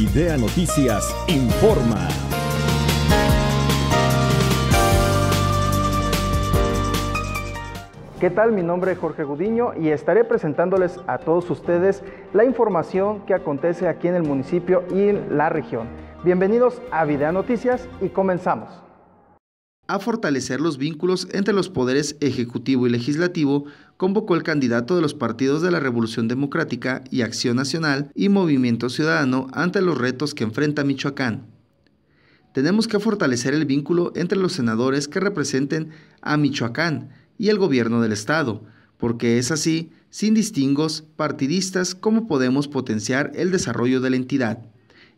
Idea Noticias informa. ¿Qué tal? Mi nombre es Jorge Gudiño y estaré presentándoles a todos ustedes la información que acontece aquí en el municipio y en la región. Bienvenidos a Video Noticias y comenzamos. A fortalecer los vínculos entre los poderes ejecutivo y legislativo convocó el candidato de los partidos de la Revolución Democrática y Acción Nacional y Movimiento Ciudadano ante los retos que enfrenta Michoacán. Tenemos que fortalecer el vínculo entre los senadores que representen a Michoacán y el gobierno del Estado, porque es así, sin distingos partidistas, como podemos potenciar el desarrollo de la entidad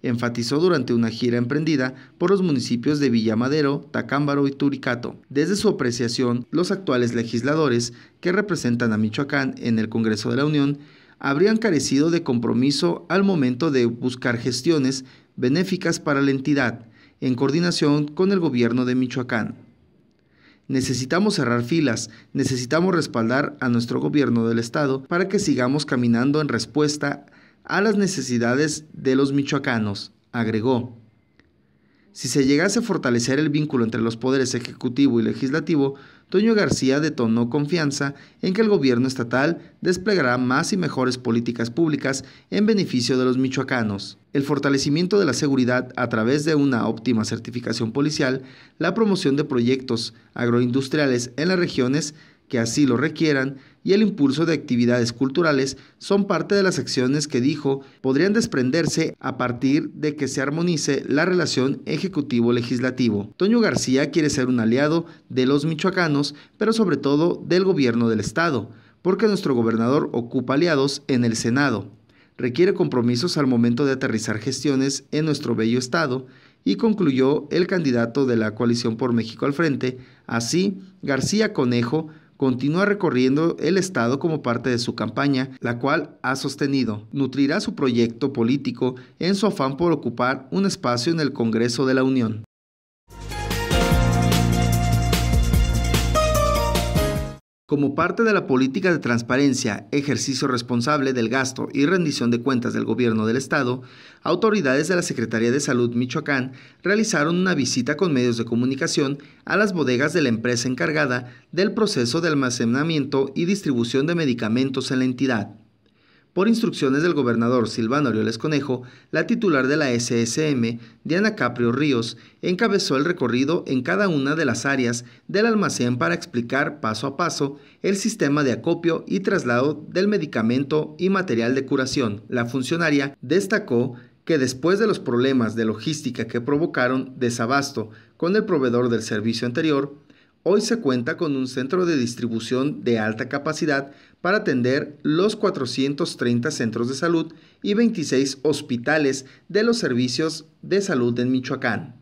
enfatizó durante una gira emprendida por los municipios de Villamadero, Tacámbaro y Turicato. Desde su apreciación, los actuales legisladores que representan a Michoacán en el Congreso de la Unión habrían carecido de compromiso al momento de buscar gestiones benéficas para la entidad, en coordinación con el gobierno de Michoacán. Necesitamos cerrar filas, necesitamos respaldar a nuestro gobierno del Estado para que sigamos caminando en respuesta a a las necesidades de los michoacanos, agregó. Si se llegase a fortalecer el vínculo entre los poderes ejecutivo y legislativo, Toño García detonó confianza en que el gobierno estatal desplegará más y mejores políticas públicas en beneficio de los michoacanos. El fortalecimiento de la seguridad a través de una óptima certificación policial, la promoción de proyectos agroindustriales en las regiones que así lo requieran y el impulso de actividades culturales son parte de las acciones que dijo podrían desprenderse a partir de que se armonice la relación ejecutivo-legislativo. Toño García quiere ser un aliado de los michoacanos, pero sobre todo del gobierno del Estado, porque nuestro gobernador ocupa aliados en el Senado. Requiere compromisos al momento de aterrizar gestiones en nuestro bello Estado y concluyó el candidato de la coalición por México al frente. Así, García Conejo continúa recorriendo el Estado como parte de su campaña, la cual ha sostenido. Nutrirá su proyecto político en su afán por ocupar un espacio en el Congreso de la Unión. Como parte de la política de transparencia, ejercicio responsable del gasto y rendición de cuentas del gobierno del Estado, autoridades de la Secretaría de Salud Michoacán realizaron una visita con medios de comunicación a las bodegas de la empresa encargada del proceso de almacenamiento y distribución de medicamentos en la entidad. Por instrucciones del gobernador Silvano Orioles Conejo, la titular de la SSM, Diana Caprio Ríos, encabezó el recorrido en cada una de las áreas del almacén para explicar paso a paso el sistema de acopio y traslado del medicamento y material de curación. La funcionaria destacó que después de los problemas de logística que provocaron desabasto con el proveedor del servicio anterior, Hoy se cuenta con un centro de distribución de alta capacidad para atender los 430 centros de salud y 26 hospitales de los servicios de salud en Michoacán.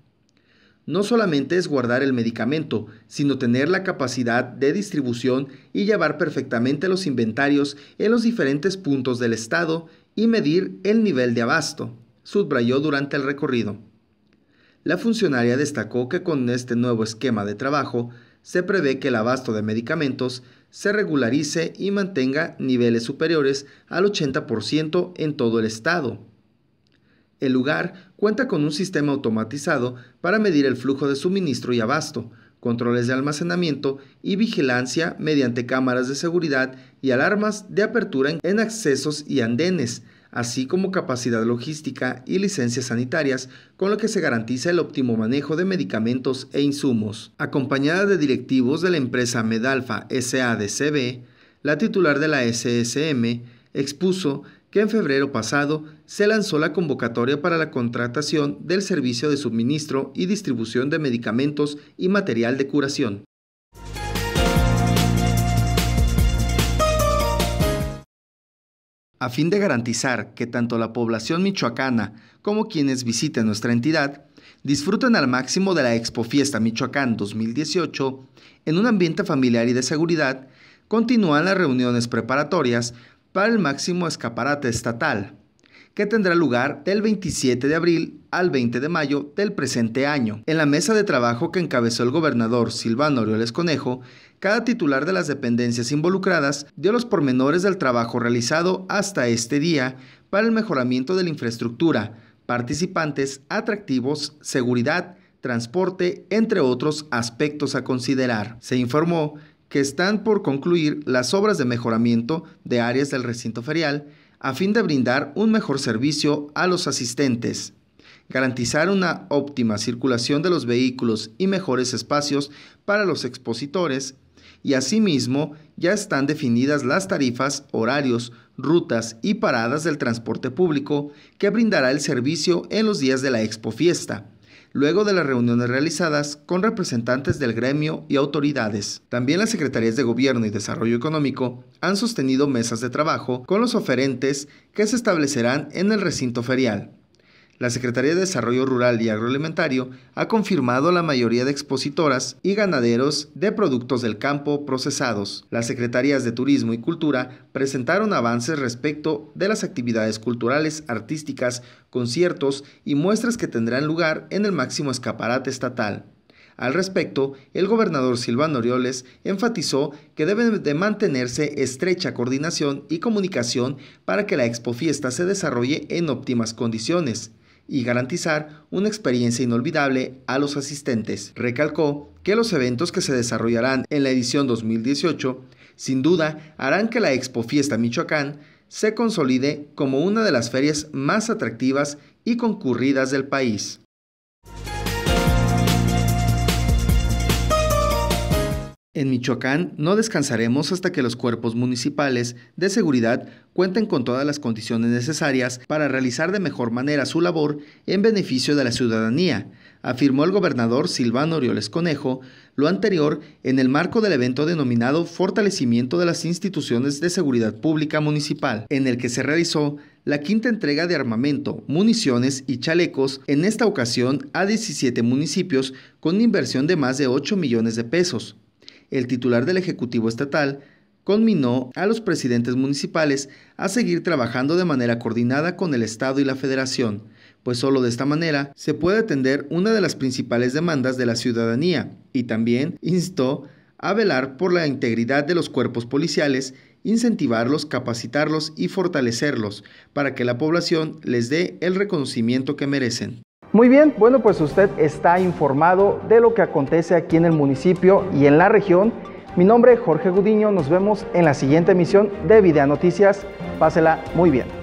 No solamente es guardar el medicamento, sino tener la capacidad de distribución y llevar perfectamente los inventarios en los diferentes puntos del estado y medir el nivel de abasto, subrayó durante el recorrido. La funcionaria destacó que con este nuevo esquema de trabajo se prevé que el abasto de medicamentos se regularice y mantenga niveles superiores al 80% en todo el estado. El lugar cuenta con un sistema automatizado para medir el flujo de suministro y abasto, controles de almacenamiento y vigilancia mediante cámaras de seguridad y alarmas de apertura en accesos y andenes, así como capacidad logística y licencias sanitarias, con lo que se garantiza el óptimo manejo de medicamentos e insumos. Acompañada de directivos de la empresa Medalfa SADCB, la titular de la SSM expuso que en febrero pasado se lanzó la convocatoria para la contratación del servicio de suministro y distribución de medicamentos y material de curación. A fin de garantizar que tanto la población michoacana como quienes visiten nuestra entidad disfruten al máximo de la Expo Fiesta Michoacán 2018 en un ambiente familiar y de seguridad, continúan las reuniones preparatorias para el máximo escaparate estatal, que tendrá lugar del 27 de abril al 20 de mayo del presente año. En la mesa de trabajo que encabezó el gobernador Silvano Orioles Conejo, cada titular de las dependencias involucradas dio los pormenores del trabajo realizado hasta este día para el mejoramiento de la infraestructura, participantes, atractivos, seguridad, transporte, entre otros aspectos a considerar. Se informó que están por concluir las obras de mejoramiento de áreas del recinto ferial, a fin de brindar un mejor servicio a los asistentes, garantizar una óptima circulación de los vehículos y mejores espacios para los expositores, y asimismo ya están definidas las tarifas, horarios, rutas y paradas del transporte público que brindará el servicio en los días de la expo fiesta luego de las reuniones realizadas con representantes del gremio y autoridades. También las Secretarías de Gobierno y Desarrollo Económico han sostenido mesas de trabajo con los oferentes que se establecerán en el recinto ferial. La Secretaría de Desarrollo Rural y Agroalimentario ha confirmado la mayoría de expositoras y ganaderos de productos del campo procesados. Las secretarías de Turismo y Cultura presentaron avances respecto de las actividades culturales, artísticas, conciertos y muestras que tendrán lugar en el máximo escaparate estatal. Al respecto, el gobernador Silvano Orioles enfatizó que debe de mantenerse estrecha coordinación y comunicación para que la expofiesta se desarrolle en óptimas condiciones y garantizar una experiencia inolvidable a los asistentes. Recalcó que los eventos que se desarrollarán en la edición 2018 sin duda harán que la Expo Fiesta Michoacán se consolide como una de las ferias más atractivas y concurridas del país. En Michoacán no descansaremos hasta que los cuerpos municipales de seguridad cuenten con todas las condiciones necesarias para realizar de mejor manera su labor en beneficio de la ciudadanía, afirmó el gobernador Silvano Orioles Conejo, lo anterior en el marco del evento denominado Fortalecimiento de las Instituciones de Seguridad Pública Municipal, en el que se realizó la quinta entrega de armamento, municiones y chalecos, en esta ocasión a 17 municipios con inversión de más de 8 millones de pesos el titular del Ejecutivo Estatal conminó a los presidentes municipales a seguir trabajando de manera coordinada con el Estado y la Federación, pues solo de esta manera se puede atender una de las principales demandas de la ciudadanía, y también instó a velar por la integridad de los cuerpos policiales, incentivarlos, capacitarlos y fortalecerlos para que la población les dé el reconocimiento que merecen. Muy bien, bueno pues usted está informado de lo que acontece aquí en el municipio y en la región. Mi nombre es Jorge Gudiño, nos vemos en la siguiente emisión de Video Noticias. Pásela muy bien.